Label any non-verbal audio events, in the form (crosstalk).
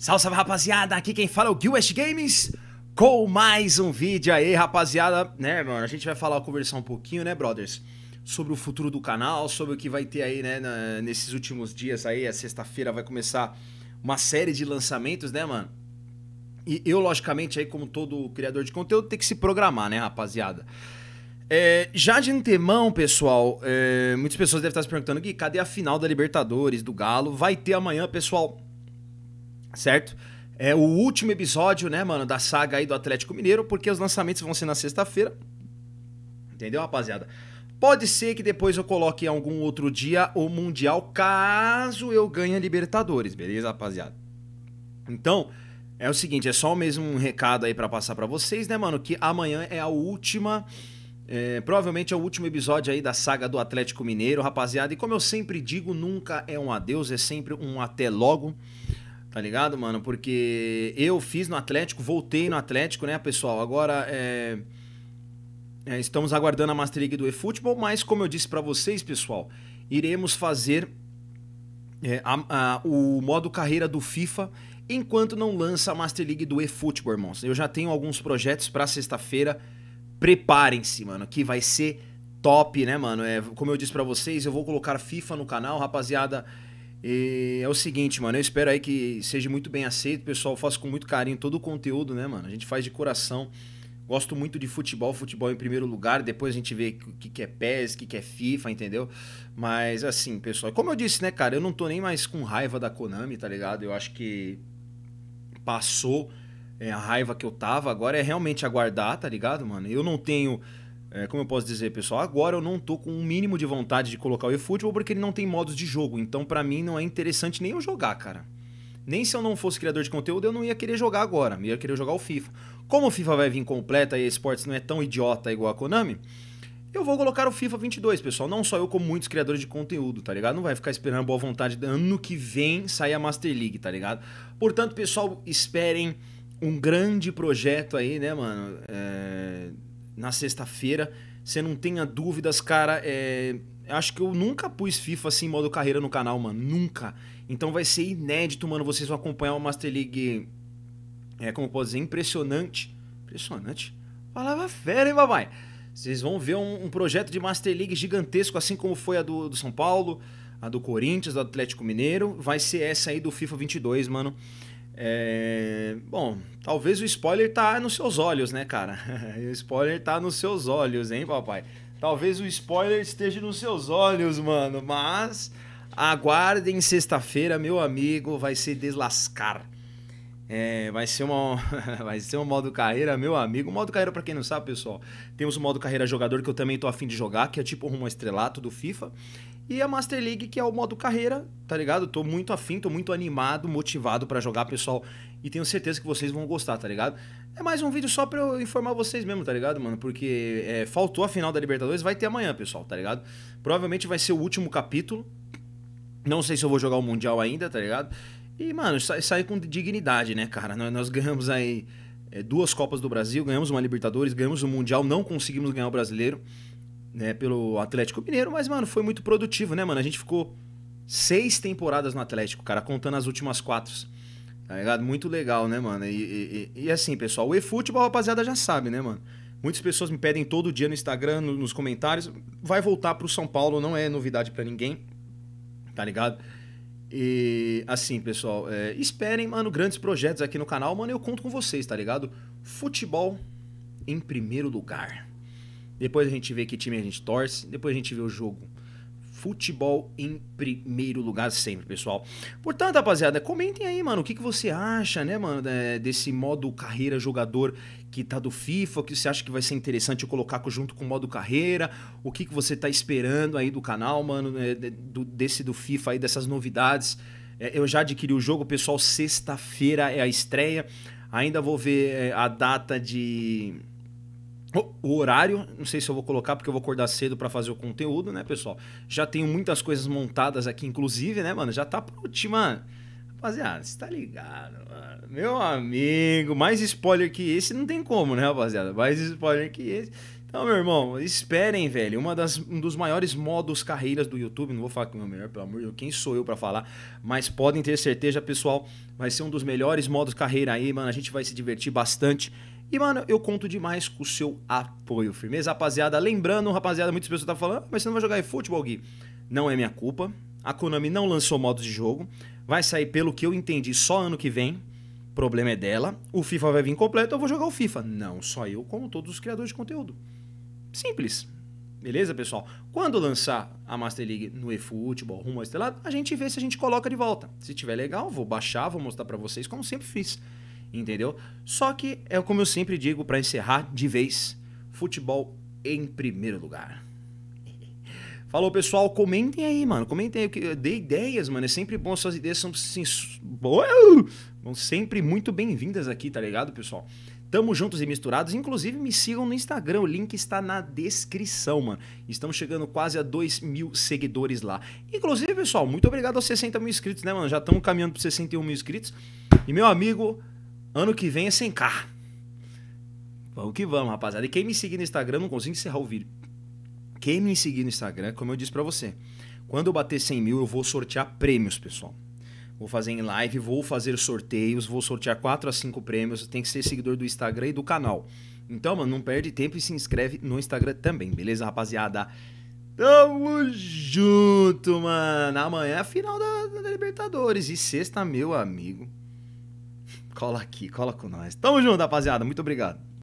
Salve, salve rapaziada, aqui quem fala é o Gil West Games com mais um vídeo aí, rapaziada. Né, mano, a gente vai falar, conversar um pouquinho, né, brothers? Sobre o futuro do canal, sobre o que vai ter aí, né, na, nesses últimos dias aí. A é sexta-feira vai começar uma série de lançamentos, né, mano? E eu, logicamente, aí, como todo criador de conteúdo, tem que se programar, né, rapaziada? É, já de antemão, pessoal, é, muitas pessoas devem estar se perguntando, Gui, cadê a final da Libertadores, do Galo? Vai ter amanhã, pessoal certo? É o último episódio, né, mano, da saga aí do Atlético Mineiro, porque os lançamentos vão ser na sexta-feira. Entendeu, rapaziada? Pode ser que depois eu coloque em algum outro dia o Mundial, caso eu ganhe a Libertadores, beleza, rapaziada? Então, é o seguinte, é só o mesmo um recado aí para passar para vocês, né, mano, que amanhã é a última... É, provavelmente é o último episódio aí da saga do Atlético Mineiro, rapaziada. E como eu sempre digo, nunca é um adeus, é sempre um até logo. Tá ligado, mano? Porque eu fiz no Atlético, voltei no Atlético, né, pessoal? Agora é... É, estamos aguardando a Master League do eFootball, mas como eu disse para vocês, pessoal, iremos fazer é, a, a, o modo carreira do FIFA enquanto não lança a Master League do eFootball, irmãos. Eu já tenho alguns projetos para sexta-feira. Preparem-se, mano, que vai ser top, né, mano? É, como eu disse para vocês, eu vou colocar FIFA no canal, rapaziada. E é o seguinte, mano, eu espero aí que seja muito bem aceito, pessoal. Eu faço com muito carinho todo o conteúdo, né, mano? A gente faz de coração. Gosto muito de futebol, futebol em primeiro lugar, depois a gente vê o que, que é PES, o que, que é FIFA, entendeu? Mas assim, pessoal, como eu disse, né, cara, eu não tô nem mais com raiva da Konami, tá ligado? Eu acho que passou é, a raiva que eu tava, agora é realmente aguardar, tá ligado, mano? Eu não tenho é, como eu posso dizer, pessoal, agora eu não tô com um mínimo de vontade de colocar o eFootball porque ele não tem modos de jogo. Então, para mim, não é interessante nem eu jogar, cara. Nem se eu não fosse criador de conteúdo, eu não ia querer jogar agora. Eu ia querer jogar o FIFA. Como o FIFA vai vir completa e a esportes não é tão idiota igual a Konami, eu vou colocar o FIFA 22, pessoal. Não só eu, como muitos criadores de conteúdo, tá ligado? Não vai ficar esperando boa vontade. Ano que vem sair a Master League, tá ligado? Portanto, pessoal, esperem um grande projeto aí, né, mano? É na sexta-feira. Você não tenha dúvidas, cara. É... Acho que eu nunca pus FIFA assim em modo carreira no canal, mano. Nunca. Então vai ser inédito, mano. Vocês vão acompanhar uma Master League. É, como eu posso dizer, impressionante. Impressionante? Palavra é fera, hein, babai? Vocês vão ver um, um, projeto de Master League gigantesco, assim como foi a do, do São Paulo, a do Corinthians, do Atlético Mineiro. Vai ser essa aí do FIFA 22, mano. É... Bom, talvez o spoiler tá nos seus olhos, né, cara? (laughs) o spoiler tá nos seus olhos, hein, papai? Talvez o spoiler esteja nos seus olhos, mano, mas aguardem sexta-feira, meu amigo, vai se deslascar. É, vai, ser uma, (laughs) vai ser um modo carreira, meu amigo. um modo carreira, para quem não sabe, pessoal, temos o modo carreira jogador que eu também tô afim de jogar, que é tipo rumo ao estrelato do FIFA. E a Master League, que é o modo carreira, tá ligado? Tô muito afim, tô muito animado, motivado para jogar, pessoal. E tenho certeza que vocês vão gostar, tá ligado? É mais um vídeo só pra eu informar vocês mesmo, tá ligado, mano? Porque é, faltou a final da Libertadores, vai ter amanhã, pessoal, tá ligado? Provavelmente vai ser o último capítulo. Não sei se eu vou jogar o Mundial ainda, tá ligado? E, mano, sai, sai com dignidade, né, cara? Nós, nós ganhamos aí é, duas Copas do Brasil, ganhamos uma Libertadores, ganhamos um Mundial, não conseguimos ganhar o brasileiro, né, pelo Atlético Mineiro, mas, mano, foi muito produtivo, né, mano? A gente ficou seis temporadas no Atlético, cara, contando as últimas quatro. Tá ligado? Muito legal, né, mano? E, e, e assim, pessoal, o eFootball, rapaziada, já sabe, né, mano? Muitas pessoas me pedem todo dia no Instagram, nos comentários. Vai voltar pro São Paulo, não é novidade para ninguém, tá ligado? E assim, pessoal, é, esperem, mano, grandes projetos aqui no canal. Mano, eu conto com vocês, tá ligado? Futebol em primeiro lugar. Depois a gente vê que time a gente torce, depois a gente vê o jogo futebol em primeiro lugar sempre, pessoal. Portanto, rapaziada, comentem aí, mano, o que, que você acha, né, mano, desse modo carreira jogador que tá do FIFA, que você acha que vai ser interessante colocar junto com o modo carreira, o que, que você tá esperando aí do canal, mano, né, desse do FIFA aí, dessas novidades. É, eu já adquiri o jogo, pessoal, sexta-feira é a estreia, ainda vou ver é, a data de o horário, não sei se eu vou colocar, porque eu vou acordar cedo para fazer o conteúdo, né, pessoal? Já tenho muitas coisas montadas aqui, inclusive, né, mano? Já tá pro último, mano. Rapaziada, você tá ligado, mano? Meu amigo, mais spoiler que esse não tem como, né, rapaziada? Mais spoiler que esse. Então, meu irmão, esperem, velho. Uma das, um dos maiores modos carreiras do YouTube. Não vou falar que é o melhor, pelo amor de Deus. Quem sou eu para falar? Mas podem ter certeza, pessoal. Vai ser um dos melhores modos carreira aí, mano. A gente vai se divertir bastante. E, mano, eu conto demais com o seu apoio, firmeza, rapaziada. Lembrando, rapaziada, muitas pessoas estão falando, ah, mas você não vai jogar eFootball, Gui. Não é minha culpa. A Konami não lançou modos de jogo. Vai sair, pelo que eu entendi, só ano que vem. Problema é dela. O FIFA vai vir completo, eu vou jogar o FIFA. Não só eu, como todos os criadores de conteúdo. Simples. Beleza, pessoal? Quando lançar a Master League no eFootball, rumo ao estelado, a gente vê se a gente coloca de volta. Se tiver legal, vou baixar, vou mostrar para vocês como sempre fiz entendeu? Só que é como eu sempre digo para encerrar de vez, futebol em primeiro lugar. (laughs) Falou, pessoal. Comentem aí, mano. Comentem aí. Que dê ideias, mano. É sempre bom. Suas ideias são, sim, são sempre muito bem-vindas aqui, tá ligado, pessoal? Tamo juntos e misturados. Inclusive, me sigam no Instagram. O link está na descrição, mano. Estamos chegando quase a 2 mil seguidores lá. Inclusive, pessoal, muito obrigado aos 60 mil inscritos, né, mano? Já estamos caminhando para 61 mil inscritos. E, meu amigo, Ano que vem é 100k. Vamos que vamos, rapaziada. E quem me seguir no Instagram, não consigo encerrar o vídeo. Quem me seguir no Instagram, como eu disse para você, quando eu bater 100 mil, eu vou sortear prêmios, pessoal. Vou fazer em live, vou fazer sorteios, vou sortear 4 a 5 prêmios. Tem que ser seguidor do Instagram e do canal. Então, mano, não perde tempo e se inscreve no Instagram também, beleza, rapaziada? Tamo junto, mano. Amanhã é a final da, da Libertadores. E sexta, meu amigo cola aqui, cola com nós. Tamo junto, rapaziada. Muito obrigado.